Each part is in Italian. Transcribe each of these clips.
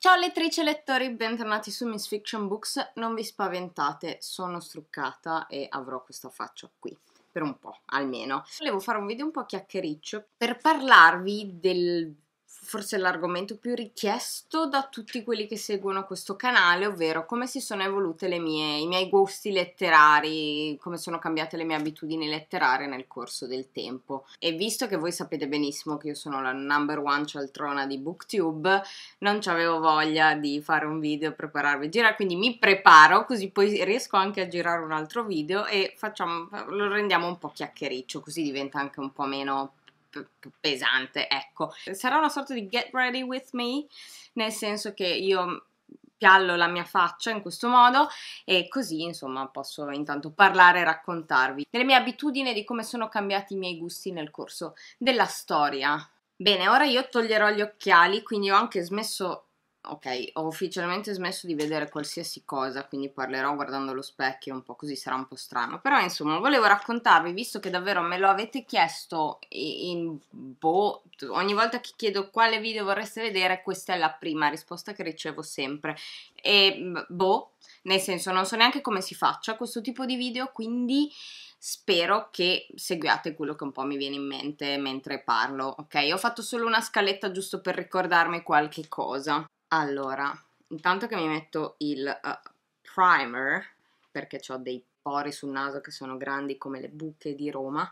Ciao lettrici e lettori, bentornati su Miss Fiction Books. Non vi spaventate, sono struccata e avrò questa faccia qui per un po', almeno. Volevo fare un video un po' chiacchiericcio per parlarvi del forse l'argomento più richiesto da tutti quelli che seguono questo canale, ovvero come si sono evolute le mie, i miei gusti letterari, come sono cambiate le mie abitudini letterarie nel corso del tempo. E visto che voi sapete benissimo che io sono la number one cialtrona di Booktube, non ci avevo voglia di fare un video, e prepararvi a girare, quindi mi preparo così poi riesco anche a girare un altro video e facciamo, lo rendiamo un po' chiacchiericcio, così diventa anche un po' meno pesante, ecco. Sarà una sorta di get ready with me, nel senso che io piallo la mia faccia in questo modo e così insomma posso intanto parlare e raccontarvi delle mie abitudini e di come sono cambiati i miei gusti nel corso della storia. Bene, ora io toglierò gli occhiali, quindi ho anche smesso ok, ho ufficialmente smesso di vedere qualsiasi cosa, quindi parlerò guardando lo specchio, un po' così sarà un po' strano. Però insomma, volevo raccontarvi, visto che davvero me lo avete chiesto in boh, ogni volta che chiedo quale video vorreste vedere, questa è la prima risposta che ricevo sempre. E boh, nel senso non so neanche come si faccia questo tipo di video, quindi spero che seguiate quello che un po' mi viene in mente mentre parlo, ok? Ho fatto solo una scaletta giusto per ricordarmi qualche cosa. Allora, intanto che mi metto il uh, primer, perché ho dei pori sul naso che sono grandi come le buche di Roma,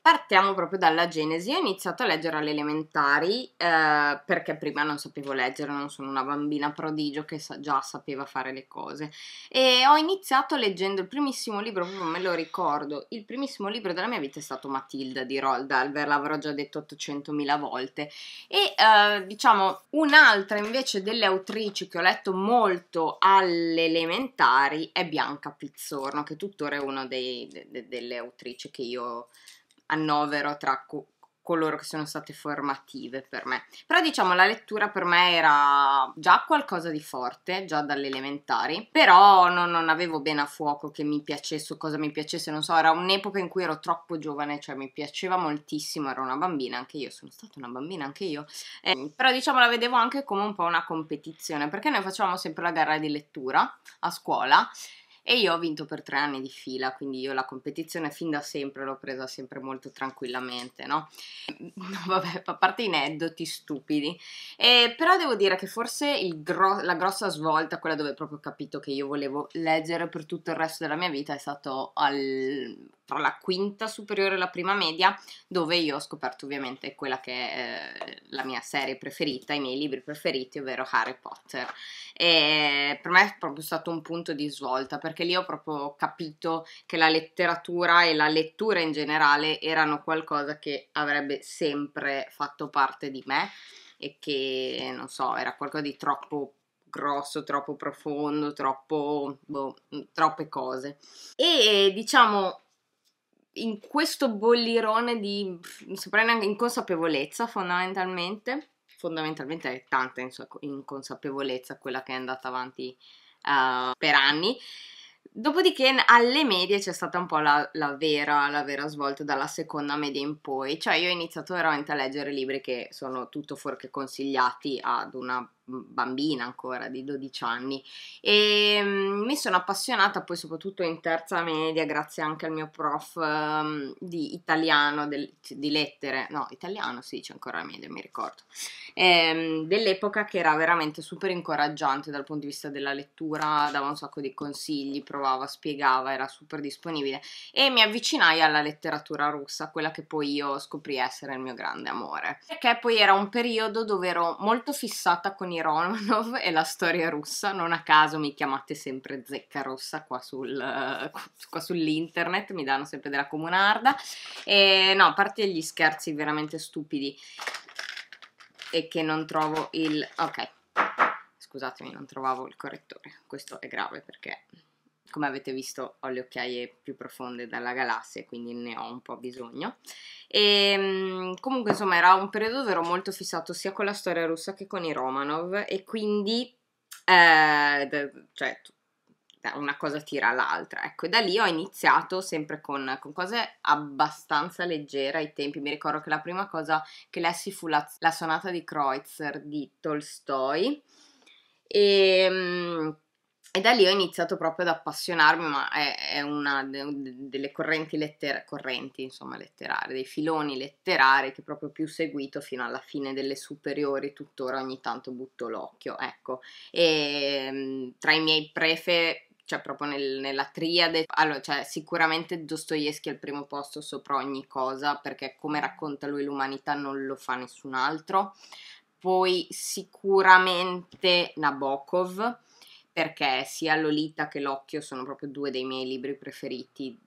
Partiamo proprio dalla Genesi. ho iniziato a leggere alle elementari eh, perché prima non sapevo leggere, non sono una bambina prodigio che sa- già sapeva fare le cose. E ho iniziato leggendo il primissimo libro, proprio me lo ricordo. Il primissimo libro della mia vita è stato Matilda di Roald Dahl, ve l'avrò già detto 800.000 volte. E eh, diciamo un'altra invece delle autrici che ho letto molto alle elementari è Bianca Pizzorno, che tuttora è una delle autrici che io annovero tra co- coloro che sono state formative per me. Però diciamo la lettura per me era già qualcosa di forte, già dalle elementari, però non, non avevo bene a fuoco che mi piacesse o cosa mi piacesse, non so, era un'epoca in cui ero troppo giovane, cioè mi piaceva moltissimo, ero una bambina, anche io sono stata una bambina, anche io, eh, però diciamo la vedevo anche come un po' una competizione, perché noi facevamo sempre la gara di lettura a scuola e io ho vinto per tre anni di fila, quindi io la competizione fin da sempre l'ho presa sempre molto tranquillamente, no? Vabbè, a parte aneddoti stupidi, eh, però devo dire che forse gro- la grossa svolta, quella dove proprio ho capito che io volevo leggere per tutto il resto della mia vita, è stato al- tra la quinta superiore e la prima media, dove io ho scoperto ovviamente quella che è eh, la mia serie preferita, i miei libri preferiti, ovvero Harry Potter. E per me è proprio stato un punto di svolta, perché lì ho proprio capito che la letteratura e la lettura in generale erano qualcosa che avrebbe sempre fatto parte di me e che, non so, era qualcosa di troppo grosso, troppo profondo, troppo, boh, troppe cose. E diciamo in questo bollirone di, non saprei neanche, inconsapevolezza fondamentalmente, fondamentalmente è tanta inconsapevolezza quella che è andata avanti uh, per anni. Dopodiché alle medie c'è stata un po' la, la, vera, la, vera, svolta dalla seconda media in poi, cioè io ho iniziato veramente a leggere libri che sono tutto fuorché consigliati ad una bambina ancora di 12 anni e mm, mi sono appassionata poi soprattutto in terza media grazie anche al mio prof um, di italiano del, di lettere no italiano sì c'è ancora la media mi ricordo ehm, dell'epoca che era veramente super incoraggiante dal punto di vista della lettura dava un sacco di consigli provava spiegava era super disponibile e mi avvicinai alla letteratura russa quella che poi io scoprì essere il mio grande amore perché poi era un periodo dove ero molto fissata con i Romanov e la storia russa, non a caso mi chiamate sempre zecca rossa qua, sul, eh, qua sull'internet, mi danno sempre della comunarda, e no, a parte gli scherzi veramente stupidi e che non trovo il... ok, scusatemi, non trovavo il correttore, questo è grave perché come avete visto ho le occhiaie più profonde dalla galassia quindi ne ho un po' bisogno e, ehm, comunque insomma era un periodo dove ero molto fissato sia con la storia russa che con i Romanov e quindi eh, cioè, una cosa tira l'altra ecco e da lì ho iniziato sempre con, con, cose abbastanza leggere ai tempi mi ricordo che la prima cosa che lessi fu la, la sonata di Kreutzer di Tolstoi e ehm, e da lì ho iniziato proprio ad appassionarmi, ma è, è una de, delle correnti, letter, correnti insomma, letterarie, dei filoni letterari che proprio più seguito fino alla fine delle superiori, tuttora ogni tanto butto l'occhio, ecco. E ehm, tra i miei prefe, cioè proprio nel, nella triade, allora, cioè, sicuramente Dostoevsky è al primo posto sopra ogni cosa, perché come racconta lui l'umanità non lo fa nessun altro. Poi sicuramente Nabokov perché sia Lolita che L'Occhio sono proprio due dei miei libri preferiti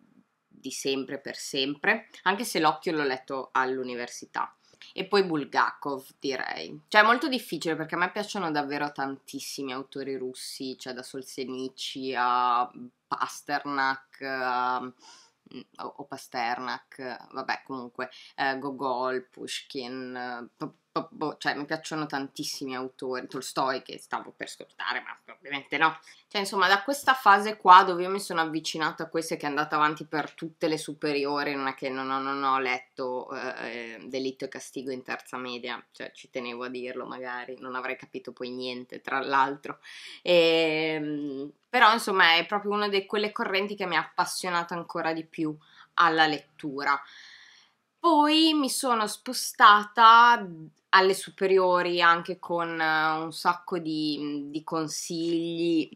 di sempre per sempre, anche se L'Occhio l'ho letto all'università. E poi Bulgakov, direi. Cioè, è molto difficile perché a me piacciono davvero tantissimi autori russi, cioè da Solzhenitsyn a Pasternak, a ehm, o Pasternak, vabbè comunque, eh, Gogol, Pushkin, eh, Boh, boh, cioè mi piacciono tantissimi autori, Tolstoi che stavo per scontare, ma ovviamente no. Cioè insomma da questa fase qua dove io mi sono avvicinata a questa che è andata avanti per tutte le superiori, non è che non, non, non ho letto eh, Delitto e Castigo in terza media, cioè ci tenevo a dirlo magari, non avrei capito poi niente tra l'altro. E, ehm, però insomma è proprio una di quelle correnti che mi ha appassionata ancora di più alla lettura. Poi mi sono spostata alle superiori anche con eh, un sacco di, di consigli,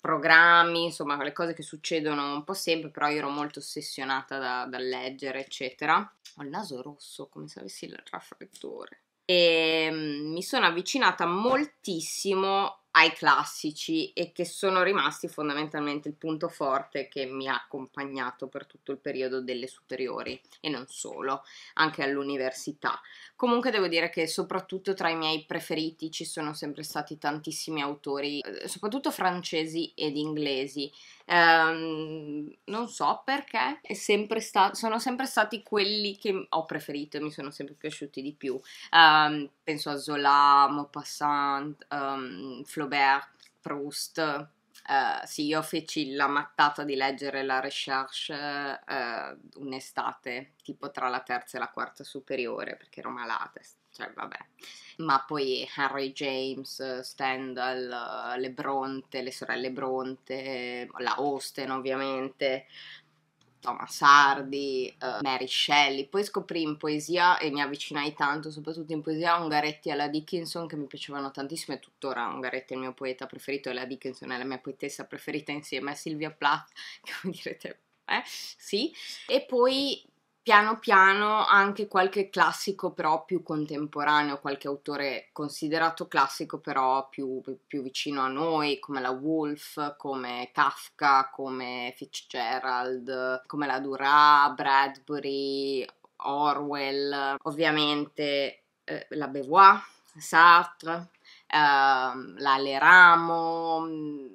programmi, insomma le cose che succedono un po' sempre, però io ero molto ossessionata dal da leggere, eccetera. Ho il naso rosso come se avessi il raffreddore. E ehm, mi sono avvicinata moltissimo ai classici e che sono rimasti fondamentalmente il punto forte che mi ha accompagnato per tutto il periodo delle superiori e non solo, anche all'università. Comunque devo dire che soprattutto tra i miei preferiti ci sono sempre stati tantissimi autori, eh, soprattutto francesi ed inglesi Um, non so perché, sempre sta- sono sempre stati quelli che ho preferito e mi sono sempre piaciuti di più. Um, penso a Zola, Maupassant, um, Flaubert, Proust. Uh, sì, io feci la mattata di leggere la Recherche uh, un'estate, tipo tra la terza e la quarta superiore, perché ero malata, cioè vabbè. Ma poi Henry James, Stendhal, le Bronte, le sorelle Bronte, la Austen ovviamente, Thomas Hardy, uh, Mary Shelley. Poi scoprì in poesia e mi avvicinai tanto, soprattutto in poesia, a Ungaretti e alla Dickinson che mi piacevano tantissimo e tuttora Ungaretti è il mio poeta preferito e la Dickinson è la mia poetessa preferita insieme a Sylvia Plath, che voi direte, eh? Sì. E poi piano piano anche qualche classico però più contemporaneo, qualche autore considerato classico però più, più vicino a noi, come la Wolf, come Kafka, come Fitzgerald, come la Duras, Bradbury, Orwell, ovviamente eh, la Beauvoir, Sartre, eh, la Leramo, mm,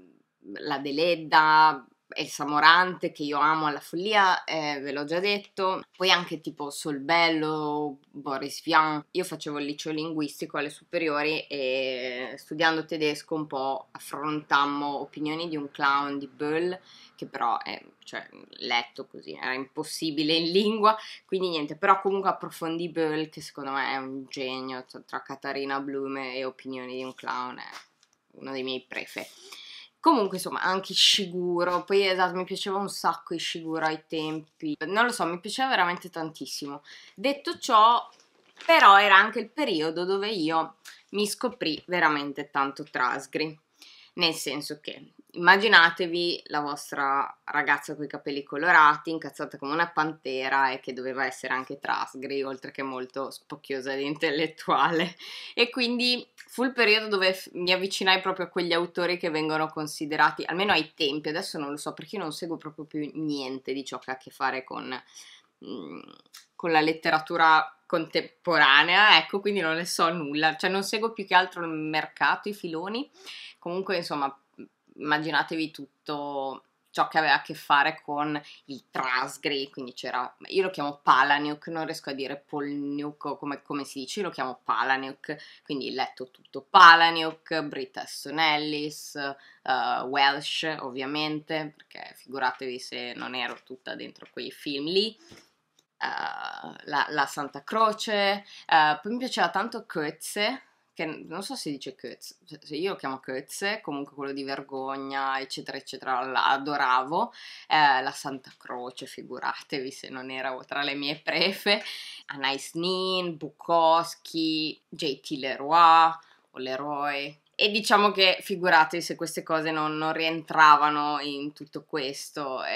la Deledda, Elsa Morante che io amo alla follia, eh, ve l'ho già detto, poi anche tipo Solbello, Boris Vian. Io facevo il liceo linguistico alle superiori e studiando tedesco un po' affrontammo opinioni di un clown di Böll che però è cioè, letto così, era impossibile in lingua, quindi niente, però comunque approfondì Böll che secondo me è un genio, tra Catarina Blume e opinioni di un clown è uno dei miei prefe. Comunque, insomma, anche Shiguro. Poi, esatto, mi piaceva un sacco Shiguro ai tempi. Non lo so, mi piaceva veramente tantissimo. Detto ciò, però, era anche il periodo dove io mi scoprì veramente tanto Trasgri. Nel senso che immaginatevi la vostra ragazza con i capelli colorati, incazzata come una pantera e che doveva essere anche trasgri, oltre che molto spocchiosa ed intellettuale. E quindi fu il periodo dove mi avvicinai proprio a quegli autori che vengono considerati, almeno ai tempi, adesso non lo so perché io non seguo proprio più niente di ciò che ha a che fare con, mm, con la letteratura contemporanea, ecco, quindi non ne so nulla, cioè non seguo più che altro il mercato, i filoni. Comunque, insomma, immaginatevi tutto ciò che aveva a che fare con il Trasgri, quindi c'era, io lo chiamo Palaniuk, non riesco a dire Polniuk o come, come, si dice, io lo chiamo Palaniuk, quindi letto tutto Palaniuk, Britta Eston uh, eh, Welsh ovviamente, perché figuratevi se non ero tutta dentro quei film lì, uh, la, la, Santa Croce, uh, poi mi piaceva tanto Coetze, che non so se dice Kurtz, se io lo chiamo Kurtz, comunque quello di vergogna, eccetera, eccetera, la adoravo, eh, la Santa Croce, figuratevi se non era tra le mie prefe, Anais Nin, Bukowski, J.T. Leroy, o Leroy, e diciamo che figuratevi se queste cose non, non rientravano in tutto questo, eh,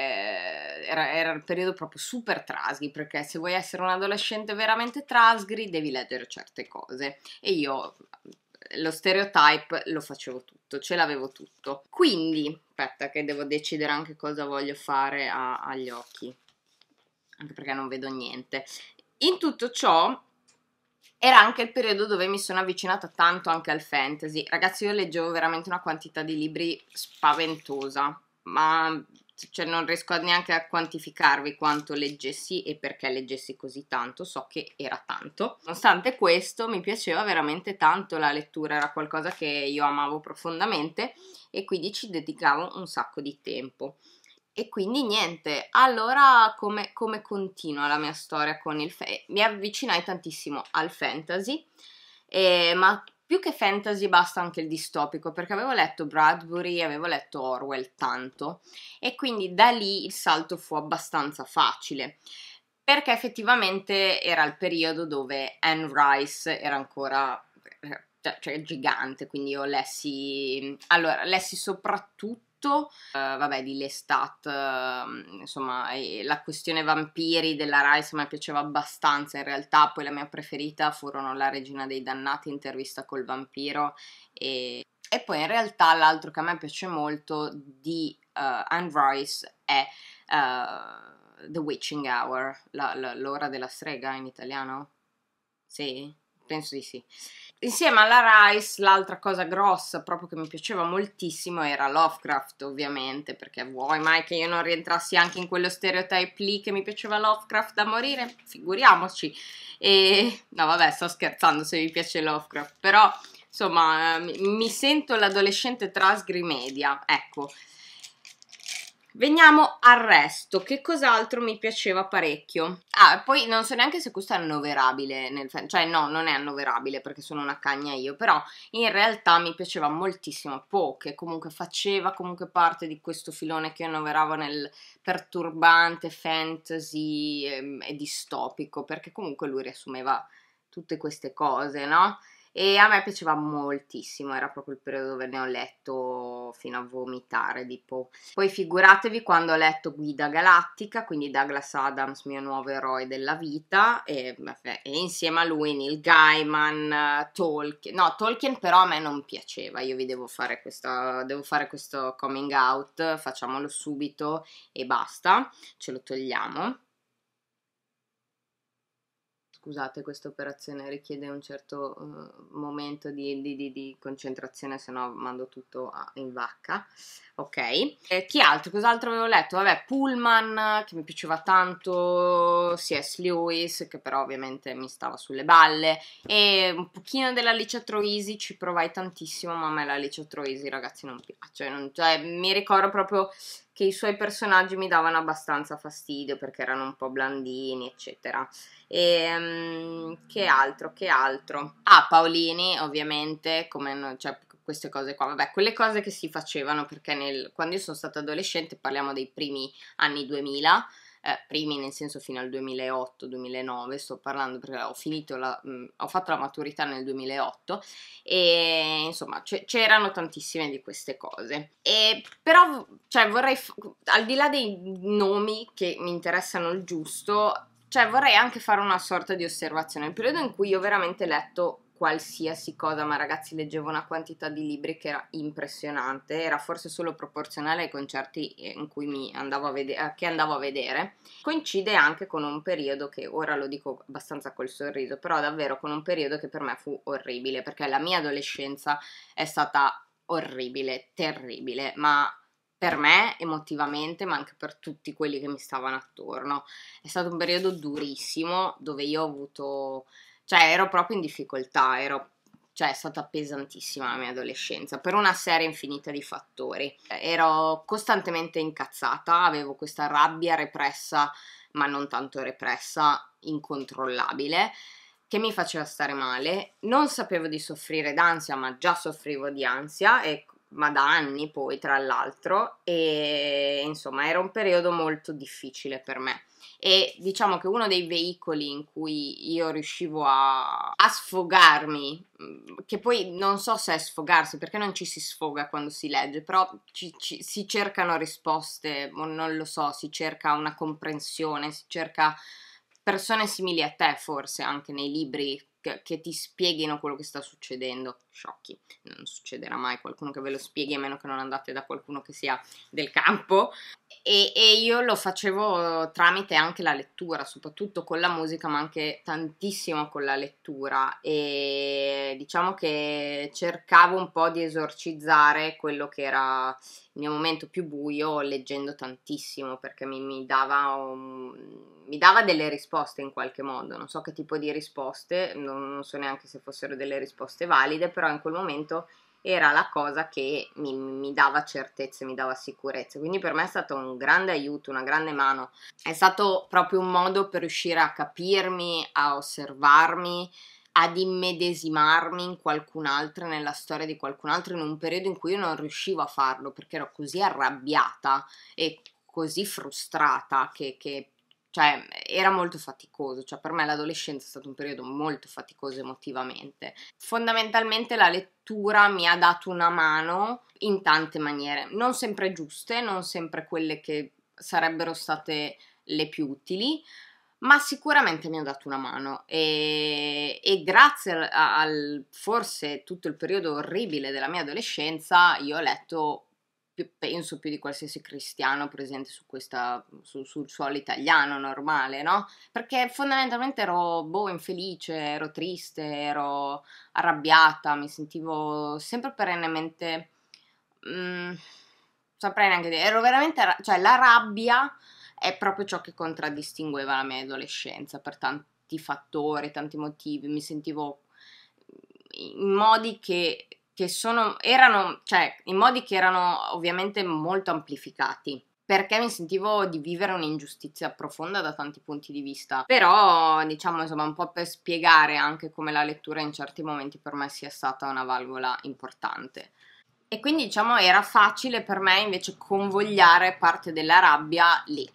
era, era, il periodo proprio super trasgri, perché se vuoi essere un adolescente veramente trasgri devi leggere certe cose. E io lo stereotype lo facevo tutto, ce l'avevo tutto. Quindi, aspetta che devo decidere anche cosa voglio fare a, agli occhi, anche perché non vedo niente. In tutto ciò era anche il periodo dove mi sono avvicinata tanto anche al fantasy. Ragazzi, io leggevo veramente una quantità di libri spaventosa, ma cioè, non riesco neanche a quantificarvi quanto leggessi e perché leggessi così tanto, so che era tanto. Nonostante questo, mi piaceva veramente tanto la lettura, era qualcosa che io amavo profondamente e quindi ci dedicavo un sacco di tempo. E quindi niente, allora come, come continua la mia storia con il... Fe- mi avvicinai tantissimo al fantasy, eh, ma più che fantasy basta anche il distopico, perché avevo letto Bradbury, avevo letto Orwell tanto, e quindi da lì il salto fu abbastanza facile perché effettivamente era il periodo dove Anne Rice era ancora cioè, cioè gigante, quindi io lessi, allora, lessi soprattutto tutto, uh, vabbè di Lestat, uh, insomma la questione vampiri della Rice mi piaceva abbastanza in realtà, poi la mia preferita furono La regina dei dannati, intervista col vampiro e, e poi in realtà l'altro che a me piace molto di uh, Anne Rice è eh, The Witching Hour, la, la, l'ora della strega in italiano? Sì, penso di sì. Insieme alla Rice, l'altra cosa grossa proprio che mi piaceva moltissimo era Lovecraft, ovviamente, perché vuoi mai che io non rientrassi anche in quello stereotype lì che mi piaceva Lovecraft da morire? Figuriamoci. E no, vabbè, sto scherzando se vi piace Lovecraft, però insomma, mi sento l'adolescente trasgrimedia, ecco. Veniamo al resto, che cos'altro mi piaceva parecchio? Ah, poi non so neanche se questo è annoverabile, nel, cioè no, non è annoverabile perché sono una cagna io, però in realtà mi piaceva moltissimo Po, comunque faceva comunque parte di questo filone che annoveravo nel perturbante fantasy e, ehm, e distopico, perché comunque lui riassumeva tutte queste cose, no? e a me piaceva moltissimo, era proprio il periodo dove ne ho letto fino a vomitare tipo. Poi figuratevi quando ho letto Guida Galattica, quindi Douglas Adams, mio nuovo eroe della vita e, e insieme a lui Neil Gaiman, Tolkien, no Tolkien però a me non piaceva, io vi devo fare, questa, devo fare questo coming out, facciamolo subito e basta, ce lo togliamo scusate, questa operazione richiede un certo uh, momento di, di, di, di concentrazione, se no mando tutto a, in vacca. Ok, e chi altro? Cos'altro avevo letto? Vabbè, Pullman, che mi piaceva tanto, C.S. Lewis, che però ovviamente mi stava sulle balle, e un pochino dell'Alice Troisi, ci provai tantissimo, ma a me l'Alice Troisi, ragazzi, non piace. Non, cioè, mi ricordo proprio che i suoi personaggi mi davano abbastanza fastidio perché erano un po' blandini, eccetera. E, um, che altro, che altro? Ah, Paolini, ovviamente, come cioè, queste cose qua, vabbè, quelle cose che si facevano perché nel, quando io sono stata adolescente, parliamo dei primi anni 2000, eh, primi nel senso fino al 2008-2009, sto parlando perché ho finito la, mh, mm, ho fatto la maturità nel 2008 e insomma c- c'erano tantissime di queste cose. E, però cioè, vorrei, f- al di là dei nomi che mi interessano il giusto, cioè vorrei anche fare una sorta di osservazione. Il periodo in cui io veramente letto qualsiasi cosa, ma ragazzi leggevo una quantità di libri che era impressionante, era forse solo proporzionale ai concerti eh, in cui mi andavo a vede- che andavo a vedere. Coincide anche con un periodo che ora lo dico abbastanza col sorriso, però davvero con un periodo che per me fu orribile, perché la mia adolescenza è stata orribile, terribile, ma per me emotivamente, ma anche per tutti quelli che mi stavano attorno. È stato un periodo durissimo dove io ho avuto cioè ero proprio in difficoltà, ero, cioè è stata pesantissima la mia adolescenza per una serie infinita di fattori. Ero costantemente incazzata, avevo questa rabbia repressa, ma non tanto repressa, incontrollabile che mi faceva stare male, non sapevo di soffrire d'ansia, ma già soffrivo di ansia e ma da anni poi tra l'altro e insomma era un periodo molto difficile per me e diciamo che uno dei veicoli in cui io riuscivo a, a sfogarmi che poi non so se è sfogarsi perché non ci si sfoga quando si legge però ci, ci, si cercano risposte o non lo so si cerca una comprensione si cerca persone simili a te forse anche nei libri che, ti spieghino quello che sta succedendo. Sciocchi, non succederà mai qualcuno che ve lo spieghi a meno che non andate da qualcuno che sia del campo e, e, io lo facevo tramite anche la lettura, soprattutto con la musica, ma anche tantissimo con la lettura. E diciamo che cercavo un po' di esorcizzare quello che era il mio momento più buio leggendo tantissimo, perché mi, mi, dava, um, mi dava, delle risposte in qualche modo. Non so che tipo di risposte, non, non so neanche se fossero delle risposte valide, però in quel momento era la cosa che mi, mi, dava certezze, mi dava sicurezza. Quindi per me è stato un grande aiuto, una grande mano. È stato proprio un modo per riuscire a capirmi, a osservarmi, ad immedesimarmi in qualcun altro, nella storia di qualcun altro, in un periodo in cui io non riuscivo a farlo perché ero così arrabbiata e così frustrata che, che cioè era molto faticoso, cioè per me l'adolescenza è stato un periodo molto faticoso emotivamente. Fondamentalmente la lettura mi ha dato una mano in tante maniere, non sempre giuste, non sempre quelle che sarebbero state le più utili, ma sicuramente mi ha dato una mano e, e grazie al, al forse tutto il periodo orribile della mia adolescenza io ho letto più, penso più di qualsiasi cristiano presente su questa, su, sul suolo italiano normale, no? Perché fondamentalmente ero boh, infelice, ero triste, ero arrabbiata, mi sentivo sempre perennemente. Mh, mm, saprei neanche dire, ero veramente. cioè la rabbia è proprio ciò che contraddistingueva la mia adolescenza per tanti fattori, tanti motivi, mi sentivo in modi che che sono, erano, cioè, in modi che erano ovviamente molto amplificati perché mi sentivo di vivere un'ingiustizia profonda da tanti punti di vista. Però, diciamo, insomma, un po' per spiegare anche come la lettura in certi momenti per me sia stata una valvola importante. E quindi, diciamo, era facile per me invece convogliare parte della rabbia lì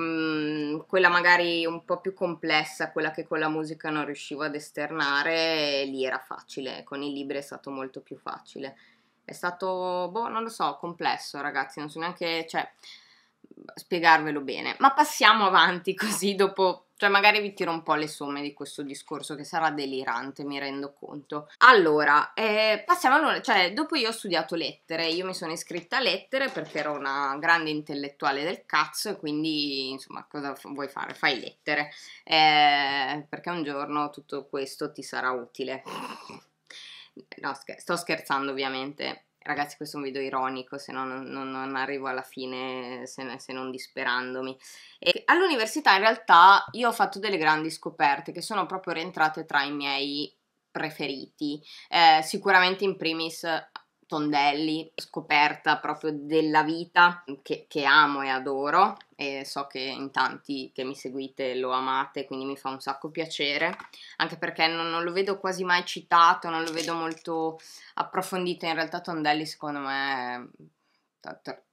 Mm, quella magari un po' più complessa, quella che con la musica non riuscivo ad esternare, lì era facile, con i libri è stato molto più facile. È stato, boh, non lo so, complesso ragazzi, non so neanche, cioè, mm, spiegarvelo bene. Ma passiamo avanti così dopo cioè magari vi tiro un po' le somme di questo discorso che sarà delirante, mi rendo conto. Allora, eh, passiamo allora, cioè dopo io ho studiato lettere, io mi sono iscritta a lettere perché ero una grande intellettuale del cazzo quindi insomma cosa vuoi fare? Fai lettere, eh, perché un giorno tutto questo ti sarà utile. No, scher- sto scherzando ovviamente. Ragazzi, questo è un video ironico, se no non, non, arrivo alla fine se, ne, se non disperandomi. E all'università in realtà io ho fatto delle grandi scoperte che sono proprio rientrate tra i miei preferiti. Eh, sicuramente in primis Tondelli, scoperta proprio della vita che, che amo e adoro e so che in tanti che mi seguite lo amate, quindi mi fa un sacco piacere, anche perché non, non lo vedo quasi mai citato, non lo vedo molto approfondito, in realtà Tondelli secondo me è troppo.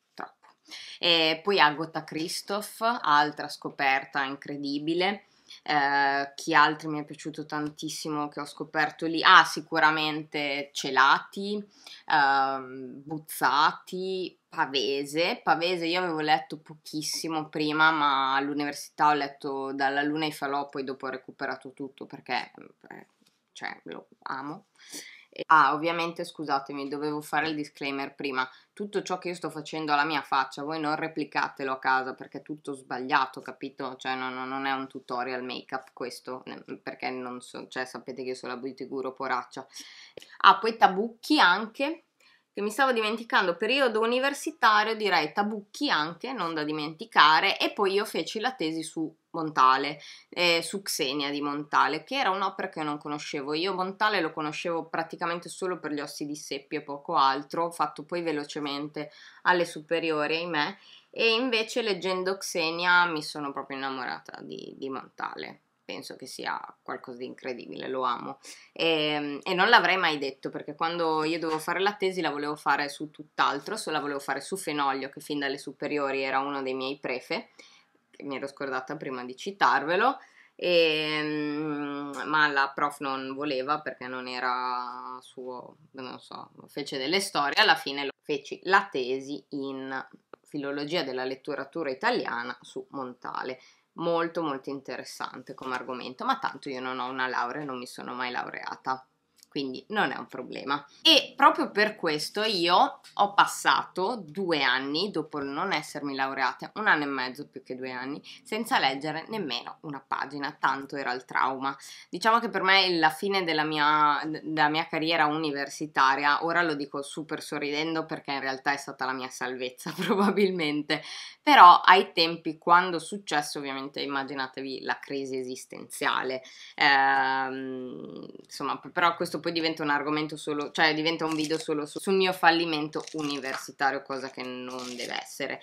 E poi Agota Christoph, altra scoperta incredibile, eh, chi altri mi è piaciuto tantissimo che ho scoperto lì? Ah, sicuramente Celati, ehm, Buzzati, Pavese. Pavese io avevo letto pochissimo prima, ma all'università ho letto Dalla Luna ai Falò, poi dopo ho recuperato tutto perché, eh, cioè, lo amo. Ah, ovviamente scusatemi, dovevo fare il disclaimer prima. Tutto ciò che io sto facendo alla mia faccia, voi non replicatelo a casa perché è tutto sbagliato, capito? Cioè no, no, non è un tutorial make-up questo, perché non so, cioè sapete che io sono la beauty guru poraccia. Ah, poi Tabucchi anche che mi stavo dimenticando, periodo universitario, direi Tabucchi anche, non da dimenticare, e poi io feci la tesi su Montale, eh, su Xenia di Montale, che era un'opera che non conoscevo. Io Montale lo conoscevo praticamente solo per gli ossi di seppio e poco altro, ho fatto poi velocemente alle superiori, ahimè, e invece leggendo Xenia mi sono proprio innamorata di, di Montale penso che sia qualcosa di incredibile, lo amo. E, ehm, e, non l'avrei mai detto perché quando io dovevo fare la tesi la volevo fare su tutt'altro, solo la volevo fare su Fenoglio che fin dalle superiori era uno dei miei prefe, che mi ero scordata prima di citarvelo. E, ehm, ma la prof non voleva perché non era suo, non so, fece delle storie, alla fine lo feci la tesi in filologia della letteratura italiana su Montale molto molto interessante come argomento, ma tanto io non ho una laurea e non mi sono mai laureata quindi non è un problema. E proprio per questo io ho passato due anni, dopo non essermi laureata, un anno e mezzo più che due anni, senza leggere nemmeno una pagina, tanto era il trauma. Diciamo che per me la fine della mia, della mia carriera universitaria, ora lo dico super sorridendo perché in realtà è stata la mia salvezza probabilmente, però ai tempi quando successo ovviamente immaginatevi la crisi esistenziale, ehm, insomma però questo questo poi diventa un argomento solo, cioè diventa un video solo su, sul mio fallimento universitario, cosa che non deve essere.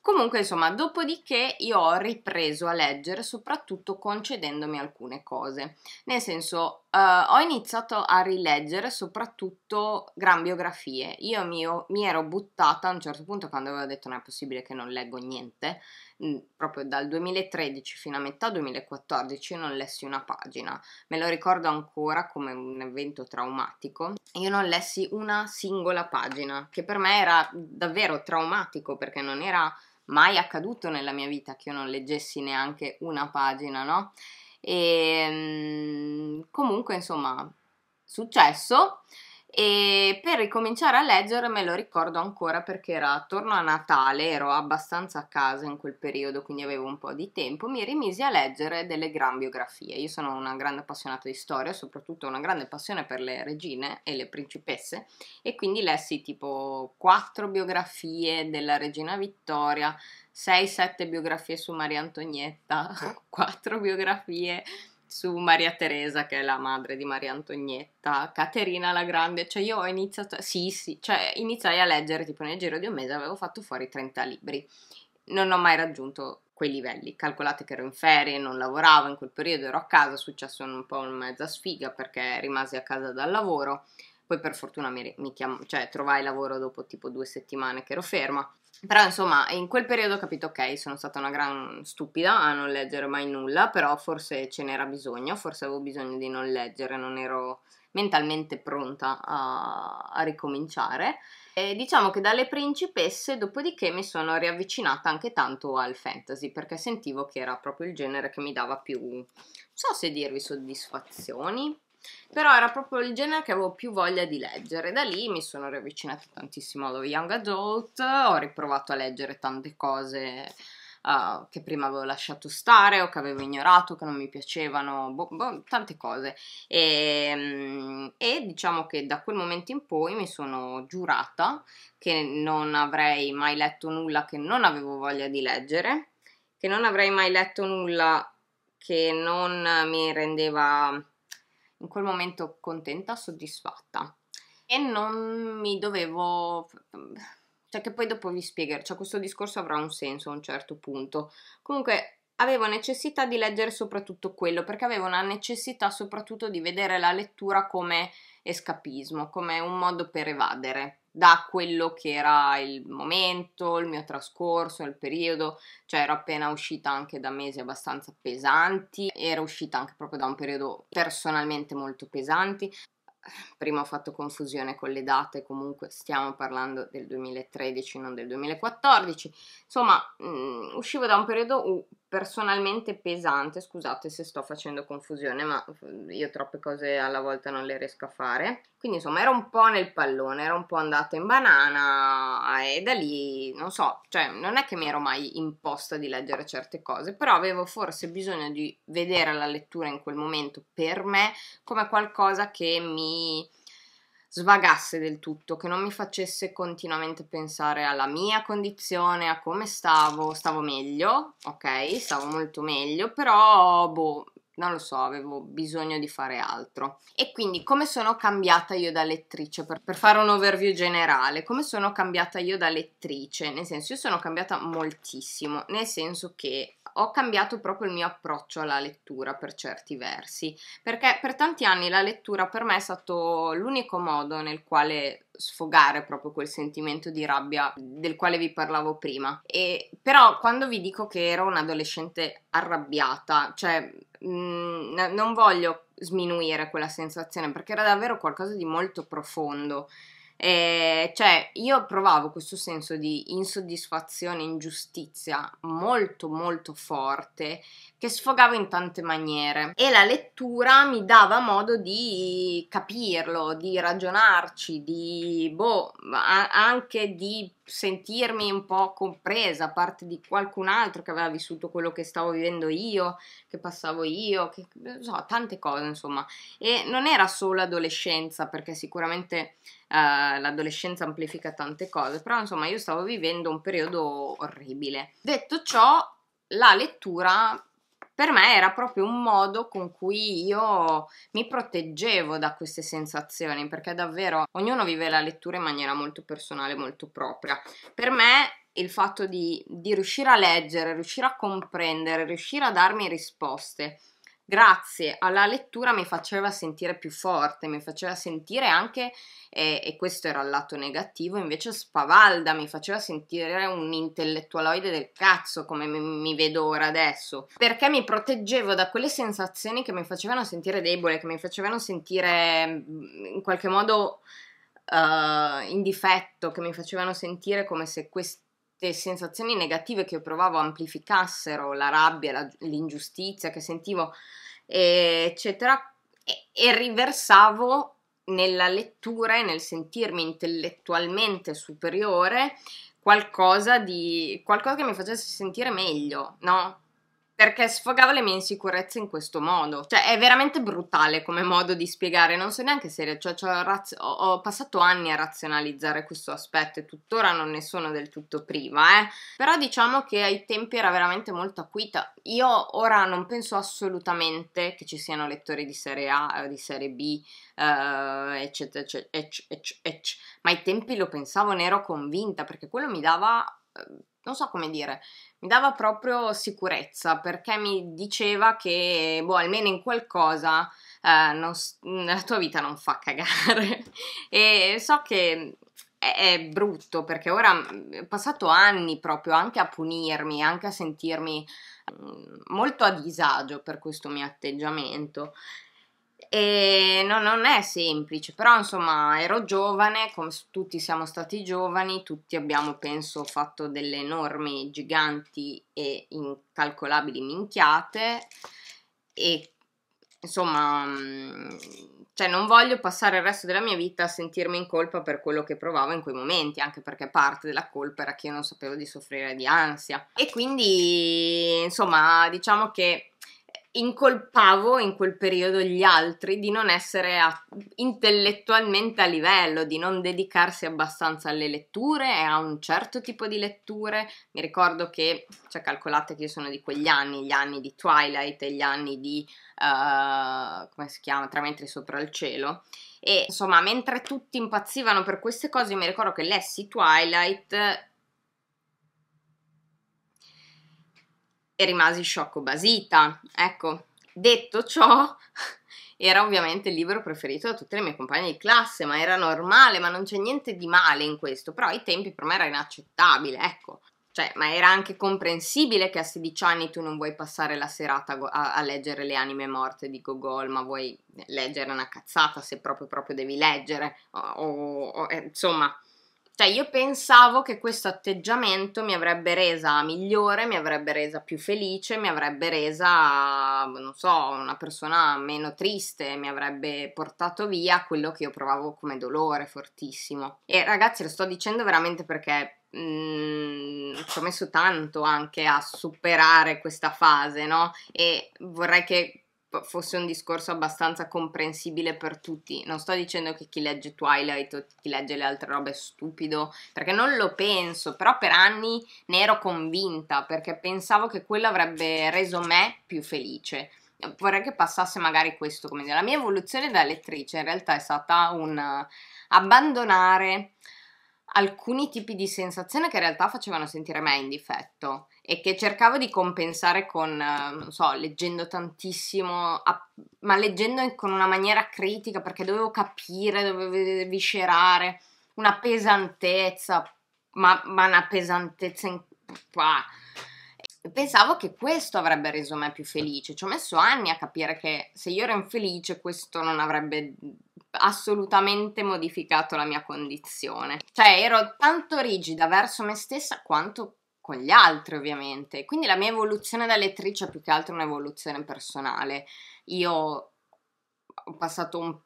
Comunque, insomma, dopodiché io ho ripreso a leggere, soprattutto concedendomi alcune cose. Nel senso, eh, ho iniziato a rileggere soprattutto gran biografie. Io mi, mi, ero buttata a un certo punto quando avevo detto non è possibile che non leggo niente, Mm, proprio dal 2013 fino a metà 2014 non lessi una pagina. Me lo ricordo ancora come un evento traumatico. Io non lessi una singola pagina, che per me era davvero traumatico perché non era mai accaduto nella mia vita che io non leggessi neanche una pagina, no? E ehm, comunque, insomma, successo e per ricominciare a leggere me lo ricordo ancora perché era attorno a Natale, ero abbastanza a casa in quel periodo, quindi avevo un po' di tempo, mi rimisi a leggere delle gran biografie. Io sono una grande appassionata di storia, soprattutto una grande passione per le regine e le principesse e quindi lessi tipo quattro biografie della regina Vittoria, 6-7 biografie su Maria Antonietta, quattro biografie su Maria Teresa, che è la madre di Maria Antonietta, Caterina la Grande, cioè io ho iniziato, sì, sì, cioè iniziai a leggere tipo nel giro di un mese, avevo fatto fuori 30 libri. Non ho mai raggiunto quei livelli. Calcolate che ero in ferie, non lavoravo in quel periodo, ero a casa, è successo un po' una mezza sfiga perché rimasi a casa dal lavoro. Poi per fortuna mi, mi chiamo, cioè, trovai lavoro dopo tipo due settimane che ero ferma. Però insomma, in quel periodo ho capito, ok, sono stata una gran stupida a non leggere mai nulla, però forse ce n'era bisogno, forse avevo bisogno di non leggere, non ero mentalmente pronta a, a ricominciare. E diciamo che dalle principesse, dopodiché mi sono riavvicinata anche tanto al fantasy, perché sentivo che era proprio il genere che mi dava più, non so se dirvi soddisfazioni, però era proprio il genere che avevo più voglia di leggere. Da lì mi sono riavvicinata tantissimo allo Young Adult, ho riprovato a leggere tante cose uh, che prima avevo lasciato stare o che avevo ignorato, che non mi piacevano, bo- bo- tante cose. E, ehm, e diciamo che da quel momento in poi mi sono giurata che non avrei mai letto nulla che non avevo voglia di leggere, che non avrei mai letto nulla che non mi rendeva in quel momento contenta, soddisfatta e non mi dovevo cioè che poi dopo vi spiegherò, cioè questo discorso avrà un senso a un certo punto. Comunque avevo necessità di leggere soprattutto quello perché avevo una necessità soprattutto di vedere la lettura come escapismo, come un modo per evadere da quello che era il momento, il mio trascorso, il periodo, cioè ero appena uscita anche da mesi abbastanza pesanti, ero uscita anche proprio da un periodo personalmente molto pesanti. Prima ho fatto confusione con le date, comunque stiamo parlando del 2013, non del 2014. Insomma, mh, mm, uscivo da un periodo personalmente pesante, scusate se sto facendo confusione, ma mhmm, io troppe cose alla volta non le riesco a fare. Quindi insomma era un po' nel pallone, era un po' andata in banana eh, e da lì non so, cioè non è che mi ero mai imposta di leggere certe cose, però avevo forse bisogno di vedere la lettura in quel momento per me come qualcosa che mi svagasse del tutto, che non mi facesse continuamente pensare alla mia condizione, a come stavo, stavo meglio, ok, stavo molto meglio, però boh, non lo so, avevo bisogno di fare altro. E quindi come sono cambiata io da lettrice? Per, per, fare un overview generale, come sono cambiata io da lettrice? Nel senso, io sono cambiata moltissimo, nel senso che ho cambiato proprio il mio approccio alla lettura per certi versi, perché per tanti anni la lettura per me è stato l'unico modo nel quale sfogare proprio quel sentimento di rabbia del quale vi parlavo prima. E, però quando vi dico che ero un'adolescente arrabbiata, cioè mh, mm, non voglio sminuire quella sensazione perché era davvero qualcosa di molto profondo e eh, cioè, io provavo questo senso di insoddisfazione, ingiustizia molto molto forte che sfogavo in tante maniere e la lettura mi dava modo di capirlo, di ragionarci, di boh, anche di sentirmi un po' compresa, a parte di qualcun altro che aveva vissuto quello che stavo vivendo io, che passavo io, che so, tante cose, insomma. E non era solo adolescenza, perché sicuramente Uh, l'adolescenza amplifica tante cose, però insomma io stavo vivendo un periodo orribile. Detto ciò, la lettura per me era proprio un modo con cui io mi proteggevo da queste sensazioni, perché davvero ognuno vive la lettura in maniera molto personale, molto propria. Per me il fatto di, di riuscire a leggere, riuscire a comprendere, riuscire a darmi risposte grazie alla lettura mi faceva sentire più forte, mi faceva sentire anche, eh, e questo era il lato negativo, invece Spavalda mi faceva sentire un intellettualoide del cazzo come mi, mi, vedo ora adesso, perché mi proteggevo da quelle sensazioni che mi facevano sentire debole, che mi facevano sentire mm, in qualche modo... Uh, in difetto che mi facevano sentire come se questi queste sensazioni negative che io provavo amplificassero la rabbia, la, l'ingiustizia che sentivo, eccetera, e, e riversavo nella lettura e nel sentirmi intellettualmente superiore qualcosa, di, qualcosa che mi facesse sentire meglio, no? perché sfogavo le mie insicurezze in questo modo. Cioè, è veramente brutale come modo di spiegare, non so neanche se cioè, cioè, raz- ho, passato anni a razionalizzare questo aspetto e tuttora non ne sono del tutto priva, eh. Però diciamo che ai tempi era veramente molto acuita. Io ora non penso assolutamente che ci siano lettori di serie A, o eh, di serie B, eh, eccetera, eccetera, eccetera, eccetera, ma ai tempi lo pensavo, ne ero convinta, perché quello mi dava... Eh, non so come dire, mi dava proprio sicurezza perché mi diceva che, boh, almeno in qualcosa eh, non, la tua vita non fa cagare. e so che è, è, brutto perché ora ho mm, passato anni proprio anche a punirmi, anche a sentirmi mm, molto a disagio per questo mio atteggiamento e no, non è semplice, però insomma ero giovane, come tutti siamo stati giovani, tutti abbiamo penso fatto delle enormi, giganti e incalcolabili minchiate e insomma, mm, cioè non voglio passare il resto della mia vita a sentirmi in colpa per quello che provavo in quei momenti, anche perché parte della colpa era che io non sapevo di soffrire di ansia. E quindi, insomma, diciamo che incolpavo in quel periodo gli altri di non essere a, intellettualmente a livello, di non dedicarsi abbastanza alle letture e a un certo tipo di letture. Mi ricordo che, cioè calcolate che io sono di quegli anni, gli anni di Twilight e gli anni di, uh, come si chiama, Tre metri sopra il cielo. E insomma, mentre tutti impazzivano per queste cose, mi ricordo che lessi Twilight e rimasi sciocco basita. Ecco, detto ciò, era ovviamente il libro preferito da tutte le mie compagne di classe, ma era normale, ma non c'è niente di male in questo, però ai tempi per me era inaccettabile, ecco. Cioè, ma era anche comprensibile che a 16 anni tu non vuoi passare la serata a, a leggere le anime morte di Gogol, ma vuoi leggere una cazzata se proprio proprio devi leggere, o, o, o eh, insomma, cioè, io pensavo che questo atteggiamento mi avrebbe resa migliore, mi avrebbe resa più felice, mi avrebbe resa, non so, una persona meno triste, mi avrebbe portato via quello che io provavo come dolore fortissimo. E ragazzi, lo sto dicendo veramente perché Mm, ci ho messo tanto anche a superare questa fase, no? E vorrei che fosse un discorso abbastanza comprensibile per tutti. Non sto dicendo che chi legge Twilight o chi legge le altre robe è stupido, perché non lo penso, però per anni ne ero convinta perché pensavo che quello avrebbe reso me più felice. Vorrei che passasse magari questo, come dire, la mia evoluzione da lettrice in realtà è stata un abbandonare alcuni tipi di sensazione che in realtà facevano sentire me in difetto e che cercavo di compensare con, eh, non so, leggendo tantissimo, ma leggendo con una maniera critica perché dovevo capire, dovevo viscerare, una pesantezza, ma, ma una pesantezza in qua. Pensavo che questo avrebbe reso me più felice, ci ho messo anni a capire che se io ero infelice questo non avrebbe assolutamente modificato la mia condizione. Cioè ero tanto rigida verso me stessa quanto con gli altri ovviamente. Quindi la mia evoluzione da lettrice è più che altro un'evoluzione personale. Io ho passato un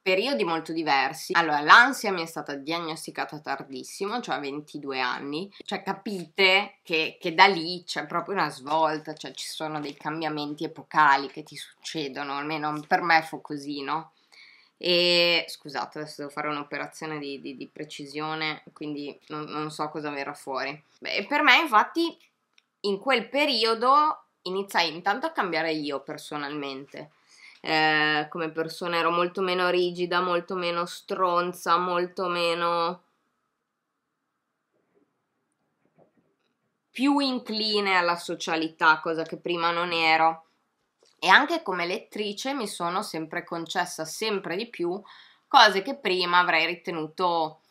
periodi molto diversi. Allora, l'ansia mi è stata diagnosticata tardissimo, cioè a 22 anni. Cioè, capite che, che da lì c'è proprio una svolta, cioè ci sono dei cambiamenti epocali che ti succedono, almeno per me fu così, no? E scusate, adesso devo fare un'operazione di, di, di precisione, quindi non, non, so cosa verrà fuori. Beh, per me, infatti, in quel periodo iniziai intanto a cambiare io personalmente. Eh, come persona ero molto meno rigida, molto meno stronza, molto meno più incline alla socialità, cosa che prima non ero e anche come lettrice mi sono sempre concessa sempre di più cose che prima avrei ritenuto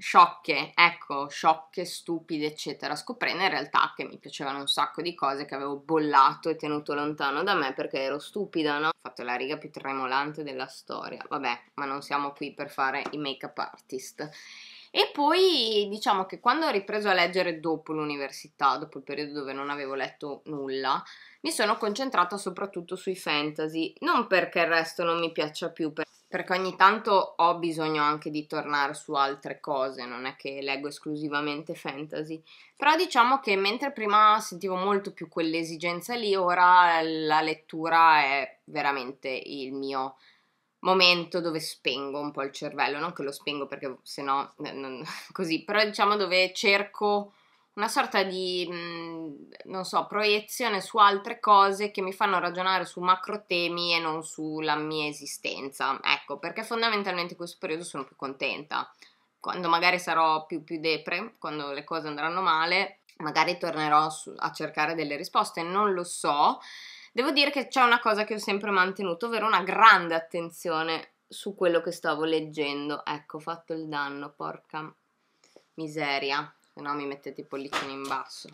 sciocche, ecco, sciocche, stupide, eccetera, scoprendo in realtà che mi piacevano un sacco di cose che avevo bollato e tenuto lontano da me perché ero stupida, no? Ho fatto la riga più tremolante della storia, vabbè, ma non siamo qui per fare i make-up artist. E poi diciamo che quando ho ripreso a leggere dopo l'università, dopo il periodo dove non avevo letto nulla, mi sono concentrata soprattutto sui fantasy, non perché il resto non mi piaccia più, perché ogni tanto ho bisogno anche di tornare su altre cose, non è che leggo esclusivamente fantasy, però diciamo che mentre prima sentivo molto più quell'esigenza lì, ora la lettura è veramente il mio momento dove spengo un po' il cervello, non che lo spengo perché sennò non, così, però diciamo dove cerco una sorta di, mhmm, non so, proiezione su altre cose che mi fanno ragionare su macro temi e non sulla mia esistenza. Ecco, perché fondamentalmente in questo periodo sono più contenta. Quando magari sarò più, più depre, quando le cose andranno male, magari tornerò su, a cercare delle risposte, non lo so. Devo dire che c'è una cosa che ho sempre mantenuto, ovvero una grande attenzione su quello che stavo leggendo. Ecco, ho fatto il danno, porca miseria se no mi mettete i pollicini in basso.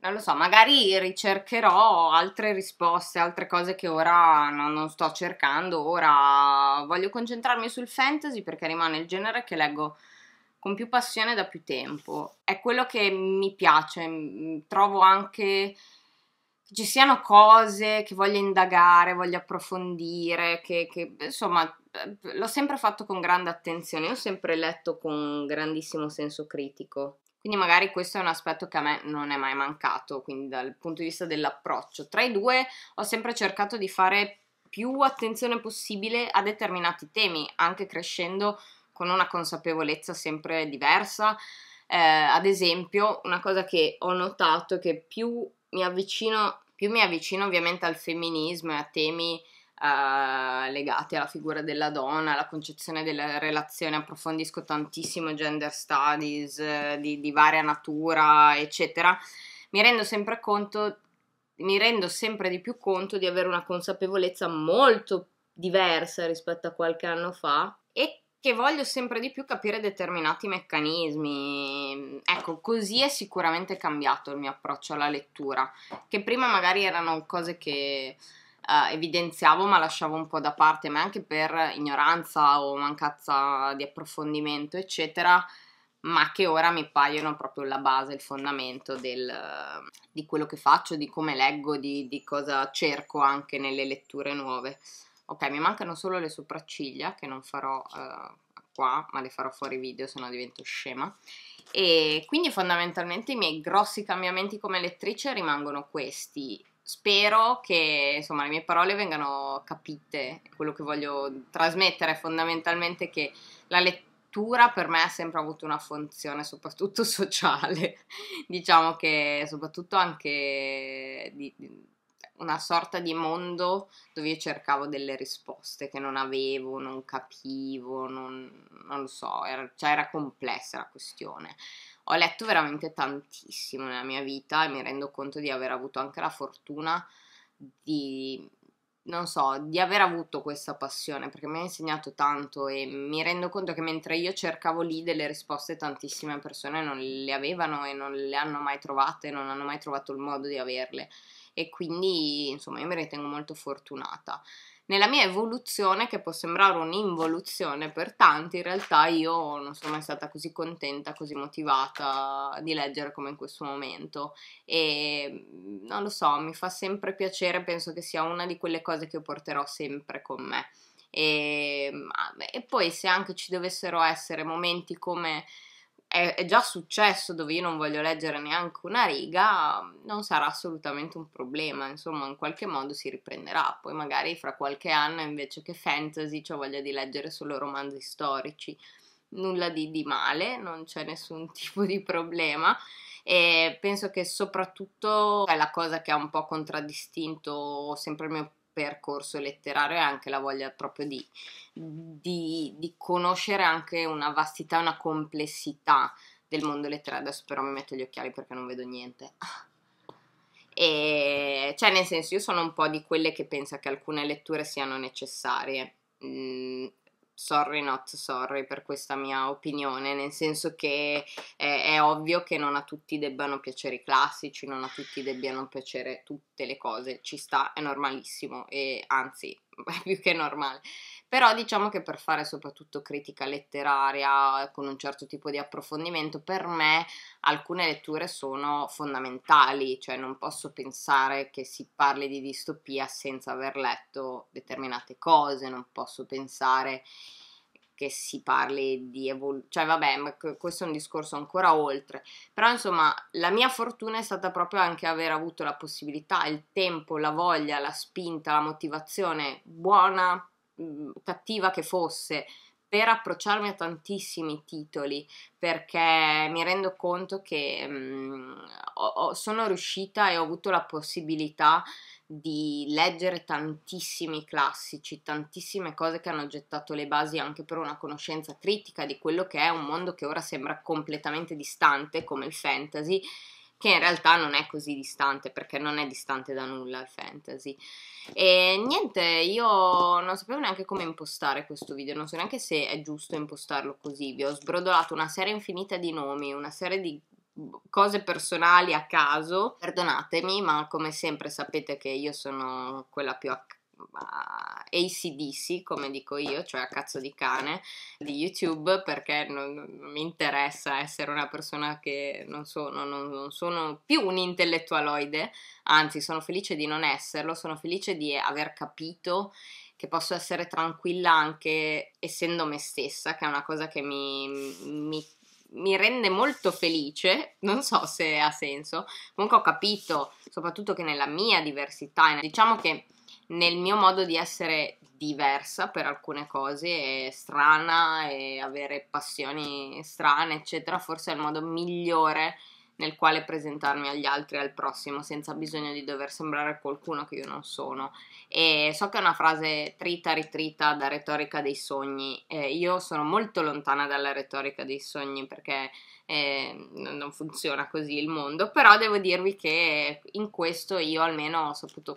Non lo so, magari ricercherò altre risposte, altre cose che ora no, non sto cercando. Ora voglio concentrarmi sul fantasy perché rimane il genere che leggo con più passione da più tempo. È quello che mi piace, trovo anche che ci siano cose che voglio indagare, voglio approfondire, che, che, insomma eh, l'ho sempre fatto con grande attenzione, io ho sempre letto con grandissimo senso critico. Quindi magari questo è un aspetto che a me non è mai mancato, quindi dal punto di vista dell'approccio. Tra i due ho sempre cercato di fare più attenzione possibile a determinati temi, anche crescendo con una consapevolezza sempre diversa. Eh, ad esempio, una cosa che ho notato è che più mi avvicino, più mi avvicino ovviamente al femminismo e a temi eh, legati alla figura della donna, alla concezione della relazione, approfondisco tantissimo gender studies eh, di, di varia natura, eccetera, mi rendo sempre conto mi rendo sempre di più conto di avere una consapevolezza molto diversa rispetto a qualche anno fa e che voglio sempre di più capire determinati meccanismi. Ecco, così è sicuramente cambiato il mio approccio alla lettura, che prima magari erano cose che eh, evidenziavo ma lasciavo un po' da parte, ma anche per ignoranza o mancanza di approfondimento, eccetera, ma che ora mi paiono proprio la base, il fondamento del, di quello che faccio, di come leggo, di, di cosa cerco anche nelle letture nuove. Ok, mi mancano solo le sopracciglia che non farò eh, qua, ma le farò fuori video, se no divento scema. E quindi fondamentalmente i miei grossi cambiamenti come lettrice rimangono questi spero che insomma, le mie parole vengano capite. Quello che voglio trasmettere è fondamentalmente che la lettura per me ha sempre avuto una funzione soprattutto sociale, diciamo che soprattutto anche di, di una sorta di mondo dove io cercavo delle risposte che non avevo, non capivo, non, non lo so, era, cioè era complessa la questione ho letto veramente tantissimo nella mia vita e mi rendo conto di aver avuto anche la fortuna di, non so, di aver avuto questa passione perché mi ha insegnato tanto e mi rendo conto che mentre io cercavo lì delle risposte tantissime persone non le avevano e non le hanno mai trovate, non hanno mai trovato il modo di averle e quindi insomma io mi ritengo molto fortunata nella mia evoluzione, che può sembrare un'involuzione per tanti, in realtà io non sono mai stata così contenta, così motivata di leggere come in questo momento e mm, non lo so, mi fa sempre piacere, penso che sia una di quelle cose che io porterò sempre con me. E, mm, ah, e poi se anche ci dovessero essere momenti come è, è già successo dove io non voglio leggere neanche una riga, non sarà assolutamente un problema, insomma in qualche modo si riprenderà, poi magari fra qualche anno invece che fantasy ho voglia di leggere solo romanzi storici, nulla di, di male, non c'è nessun tipo di problema e penso che soprattutto è la cosa che ha un po' contraddistinto sempre il mio percorso letterario e anche la voglia proprio di, di, di conoscere anche una vastità, una complessità del mondo letterario. Adesso però mi metto gli occhiali perché non vedo niente. E cioè, nel senso, io sono un po' di quelle che pensa che alcune letture siano necessarie. Mm, sorry not sorry per questa mia opinione, nel senso che è, eh, è, ovvio che non a tutti debbano piacere i classici, non a tutti debbano piacere tutte le cose, ci sta, è normalissimo e anzi è più che normale però diciamo che per fare soprattutto critica letteraria con un certo tipo di approfondimento, per me alcune letture sono fondamentali, cioè non posso pensare che si parli di distopia senza aver letto determinate cose, non posso pensare che si parli di evoluzione, cioè vabbè, questo è un discorso ancora oltre, però insomma la mia fortuna è stata proprio anche aver avuto la possibilità, il tempo, la voglia, la spinta, la motivazione buona Mhmm, cattiva che fosse, per approcciarmi a tantissimi titoli perché mi rendo conto che mh, mhmm, ho, sono riuscita e ho avuto la possibilità di leggere tantissimi classici, tantissime cose che hanno gettato le basi anche per una conoscenza critica di quello che è un mondo che ora sembra completamente distante come il fantasy che in realtà non è così distante perché non è distante da nulla il fantasy. E niente, io non sapevo neanche come impostare questo video, non so neanche se è giusto impostarlo così, vi ho sbrodolato una serie infinita di nomi, una serie di cose personali a caso. Perdonatemi, ma come sempre sapete che io sono quella più acc- ACDC, come dico io, cioè a cazzo di cane, di YouTube, perché non, non mi interessa essere una persona che non sono, non, non sono più un intellettualoide, anzi sono felice di non esserlo, sono felice di aver capito che posso essere tranquilla anche essendo me stessa, che è una cosa che mi, mi, mi, rende molto felice, non so se ha senso, comunque ho capito soprattutto che nella mia diversità, diciamo che nel mio modo di essere diversa per alcune cose, strana e avere passioni strane, eccetera, forse è il modo migliore nel quale presentarmi agli altri e al prossimo senza bisogno di dover sembrare qualcuno che io non sono. E so che è una frase trita ritrita da retorica dei sogni. Eh, io sono molto lontana dalla retorica dei sogni perché eh, non funziona così il mondo, però devo dirvi che in questo io almeno ho saputo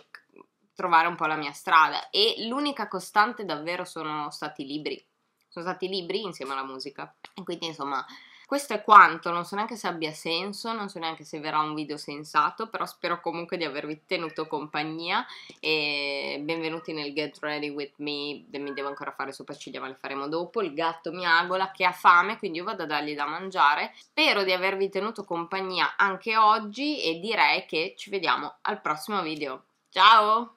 trovare un po' la mia strada e l'unica costante davvero sono stati i libri. Sono stati i libri insieme alla musica. E quindi insomma, questo è quanto, non so neanche se abbia senso, non so neanche se verrà un video sensato, però spero comunque di avervi tenuto compagnia e benvenuti nel Get Ready With Me, mi devo ancora fare sopracciglia ma le faremo dopo, il gatto mi agola che ha fame quindi io vado a dargli da mangiare, spero di avervi tenuto compagnia anche oggi e direi che ci vediamo al prossimo video. 加油